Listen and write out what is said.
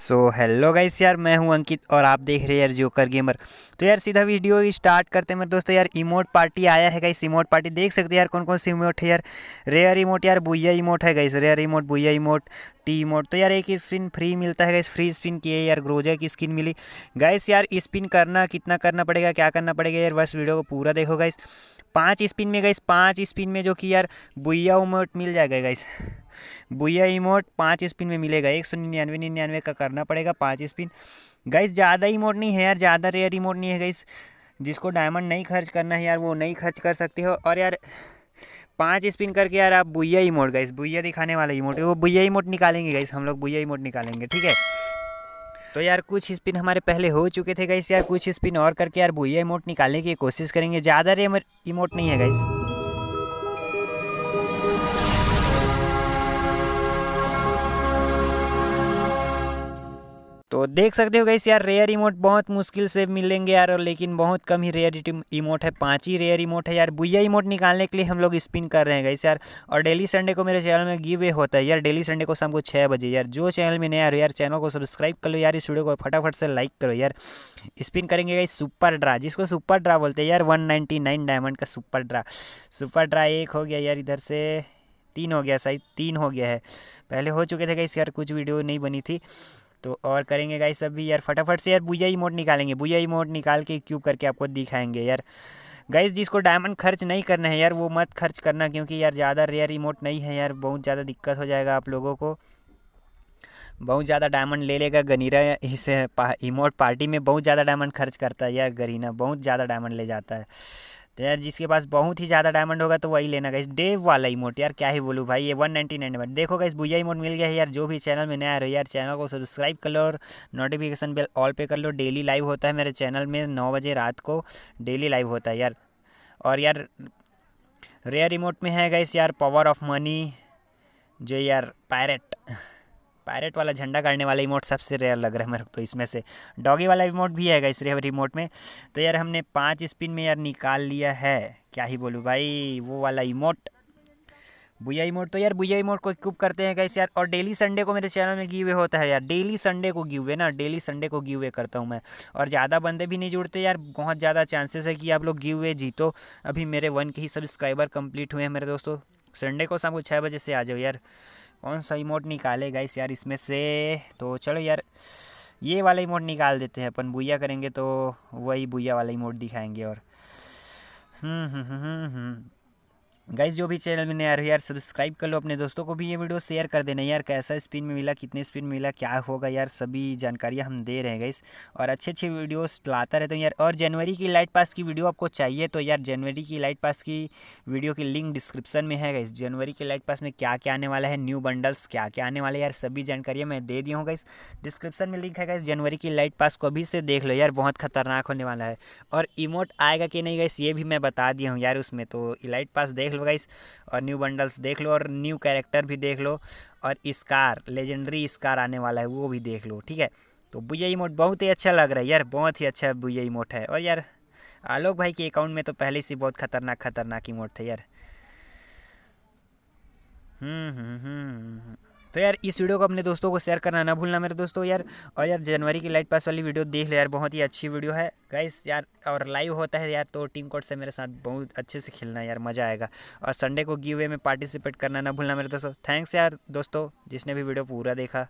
So hello guys यार मैं हूं अंकित और आप देख रहे हैं यार जोकर गेमर तो यार सीधा वीडियो स्टार्ट करते हैं मेरे दोस्तों यार इमोट पार्टी आया है गाइस इमोट पार्टी देख सकते हैं यार कौन कौन सी इमोट है यार रेयर इमोट यार बुइया इमोट है guys rare emote booyah emote T emote तो यार एक स्पिन फ्री मिलता है गाइस फ्री स्पिन किए यार ग्रोजा की स्किन मिली गाइस यार स्पिन करना कितना करना पड़ेगा क्या करना पड़ेगा यार बस वीडियो को पूरा देखो गाइस पाँच स्पिन में गाइस पाँच स्पिन में जो कि यार बुइया इमोट मिल जाएगा गाइस बुया इमोट पाँच स्पिन में मिलेगा एक सौ निन्यानवे निन्यानवे का करना पड़ेगा पाँच स्पिन गाइस ज़्यादा इमोट नहीं है यार ज़्यादा रेयर इमोट नहीं है गाइस जिसको डायमंड नहीं खर्च करना है यार वो नहीं खर्च कर सकते हो और यार पाँच स्पिन करके यार आप बुया इमोट गाइस बुया दिखाने वाला इमोट वो बुया इमोट निकालेंगे गाइस हम लोग बुया इमोट निकालेंगे ठीक है तो यार कुछ स्पिन हमारे पहले हो चुके थे गाइस यार कुछ स्पिन और करके यार बुया इमोट निकालने की कोशिश करेंगे ज़्यादा रेयर इमोट नहीं है गाइस तो देख सकते हो गई यार रेयर इमोट बहुत मुश्किल से मिलेंगे यार और लेकिन बहुत कम ही रेयर इमोट है पाँच ही रेयर इमोट है यार बुया इमोट निकालने के लिए हम लोग स्पिन कर रहे हैं गई यार और डेली संडे को मेरे चैनल में गिव वे होता है यार डेली संडे को शाम को छः बजे यार जो चैनल में नया यार चैनल को सब्सक्राइब कर लो यार इस वीडियो को फटाफट से लाइक करो यार स्पिन करेंगे गई सुपर ड्रा जिसको सुपर ड्रा बोलते हैं यार वन डायमंड का सुपर ड्रा सुपर ड्रा एक हो गया यार इधर से तीन हो गया शायद तीन हो गया है पहले हो चुके थे गई यार कुछ वीडियो नहीं बनी थी तो और करेंगे गाइस भी यार फटाफट से यार बुया इमोट निकालेंगे बुया इमोट निकाल के क्यूब करके आपको दिखाएंगे यार गाइस जिसको डायमंड खर्च नहीं करना है यार वो मत खर्च करना क्योंकि यार ज़्यादा रेयर इमोट नहीं है यार बहुत ज़्यादा दिक्कत हो जाएगा आप लोगों को बहुत ज़्यादा डायमंड ले लेगा गनीरा इस इमोट पार्टी में बहुत ज़्यादा डायमंड खर्च करता है यार गरीना बहुत ज़्यादा डायमंड ले जाता है तो यार जिसके पास बहुत ही ज़्यादा डायमंड होगा तो वही लेना गाइस डेव वाला इमोट यार क्या ही बोलूँ भाई ये वन नाइनटी नाइन में देखो गाइस भूया इमोट मिल गया है यार जो भी चैनल में नया रहो यार चैनल को सब्सक्राइब कर लो और नोटिफिकेशन बेल ऑल पे कर लो डेली लाइव होता है मेरे चैनल में नौ बजे रात को डेली लाइव होता है यार और यार रेयर रिमोट में है गाइस यार पावर ऑफ मनी जो यार पायरेट पायरेट वाला झंडा गाड़ने वाला इमोट सबसे रेयर लग रहा है मेरे को तो इसमें से डॉगी वाला इमोट भी है इस रिमोट में तो यार हमने पाँच स्पिन में यार निकाल लिया है क्या ही बोलूँ भाई वो वाला इमोट बुया इमोट तो यार बुया इमोट को इक्विप करते हैं गैस यार और डेली संडे को मेरे चैनल में गिवे होता है यार डेली संडे को गिवे ना डेली संडे को गिवे करता हूँ मैं और ज़्यादा बंदे भी नहीं जुड़ते यार बहुत ज़्यादा चांसेस है कि आप लोग गिवे जीतो अभी मेरे वन के ही सब्सक्राइबर कंप्लीट हुए हैं मेरे दोस्तों संडे को शाम को छः बजे से आ जाओ यार कौन सा इमोट निकाले गाइस यार इसमें से तो चलो यार ये वाला इमोट निकाल देते हैं अपन बुया करेंगे तो वही बुया वाला इमोट दिखाएंगे और हम्म हम्म हम्म हम्म, हम्म। गाइज जो भी चैनल में नया रहे यार सब्सक्राइब कर लो अपने दोस्तों को भी ये वीडियो शेयर कर देना यार कैसा स्पिन में मिला कितने स्पिन में मिला क्या होगा यार सभी जानकारियाँ हम दे रहे हैं गाइस और अच्छे अच्छे वीडियोस लाता रहता हूँ यार और जनवरी की लाइट पास की वीडियो आपको चाहिए तो यार जनवरी की लाइट पास की वीडियो की लिंक डिस्क्रिप्शन में है गाइस जनवरी की लाइट पास में क्या क्या आने वाला है न्यू बंडल्स क्या क्या आने वाले यार सभी जानकारियाँ मैं दे दिया हूँ गाइस डिस्क्रिप्शन में लिंक है गाइस जनवरी की लाइट पास को अभी से देख लो यार बहुत खतरनाक होने वाला है और इमोट आएगा कि नहीं गाइस ये भी मैं बता दिया हूँ यार उसमें तो लाइट पास देख लो गाइस और न्यू बंडल्स देख लो और न्यू कैरेक्टर भी देख लो और स्कार लेजेंडरी स्कार आने वाला है वो भी देख लो ठीक है तो बुया इमोट बहुत ही अच्छा लग रहा है यार बहुत ही अच्छा बुया इमोट है और यार आलोक भाई के अकाउंट में तो पहले से बहुत खतरनाक खतरनाक इमोट थे यार हम्म हम्म हम्म, हम्म, हम्म। तो यार इस वीडियो को अपने दोस्तों को शेयर करना ना भूलना मेरे दोस्तों यार और यार जनवरी की लाइट पास वाली वीडियो देख ले यार बहुत ही अच्छी वीडियो है गाइस यार और लाइव होता है यार तो टीम कोड से मेरे साथ बहुत अच्छे से खेलना यार मज़ा आएगा और संडे को गिव वे में पार्टिसिपेट करना ना भूलना मेरे दोस्तों थैंक्स यार दोस्तों जिसने भी वीडियो पूरा देखा